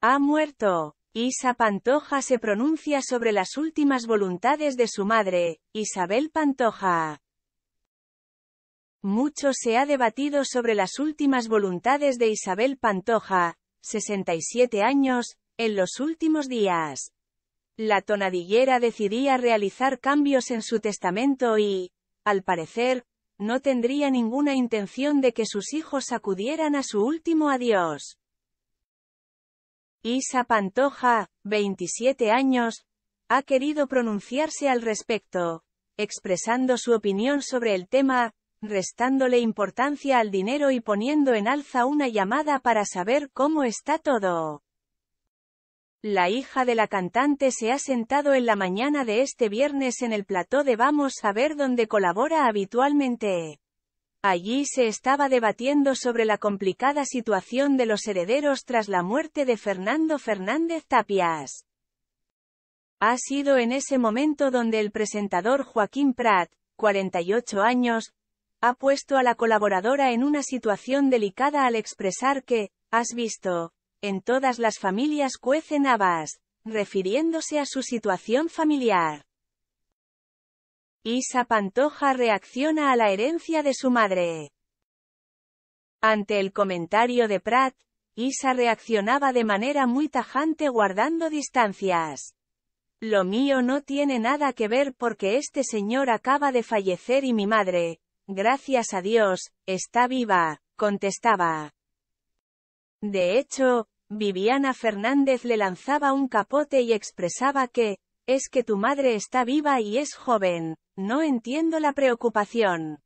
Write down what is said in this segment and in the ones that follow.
Ha muerto. Isa Pantoja se pronuncia sobre las últimas voluntades de su madre, Isabel Pantoja. Mucho se ha debatido sobre las últimas voluntades de Isabel Pantoja, 67 años, en los últimos días. La tonadillera decidía realizar cambios en su testamento y, al parecer, no tendría ninguna intención de que sus hijos acudieran a su último adiós. Isa Pantoja, 27 años, ha querido pronunciarse al respecto, expresando su opinión sobre el tema, restándole importancia al dinero y poniendo en alza una llamada para saber cómo está todo. La hija de la cantante se ha sentado en la mañana de este viernes en el plató de Vamos a ver donde colabora habitualmente. Allí se estaba debatiendo sobre la complicada situación de los herederos tras la muerte de Fernando Fernández Tapias. Ha sido en ese momento donde el presentador Joaquín Prat, 48 años, ha puesto a la colaboradora en una situación delicada al expresar que, has visto, en todas las familias cuecen habas, refiriéndose a su situación familiar. Isa Pantoja reacciona a la herencia de su madre. Ante el comentario de Pratt, Isa reaccionaba de manera muy tajante guardando distancias. Lo mío no tiene nada que ver porque este señor acaba de fallecer y mi madre, gracias a Dios, está viva, contestaba. De hecho, Viviana Fernández le lanzaba un capote y expresaba que, es que tu madre está viva y es joven, no entiendo la preocupación.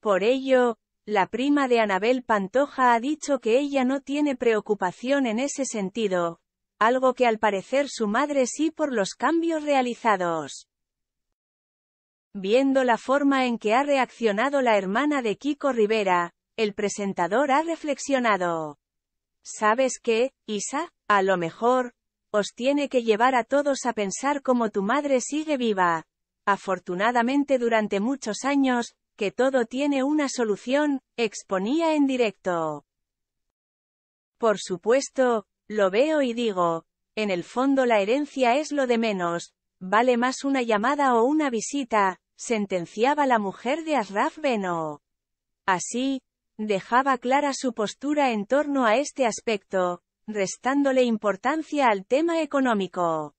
Por ello, la prima de Anabel Pantoja ha dicho que ella no tiene preocupación en ese sentido, algo que al parecer su madre sí por los cambios realizados. Viendo la forma en que ha reaccionado la hermana de Kiko Rivera, el presentador ha reflexionado. ¿Sabes qué, Isa? A lo mejor, os tiene que llevar a todos a pensar cómo tu madre sigue viva. Afortunadamente durante muchos años, que todo tiene una solución, exponía en directo. Por supuesto, lo veo y digo, en el fondo la herencia es lo de menos, vale más una llamada o una visita, sentenciaba la mujer de Asraf Beno. Así, dejaba clara su postura en torno a este aspecto, restándole importancia al tema económico.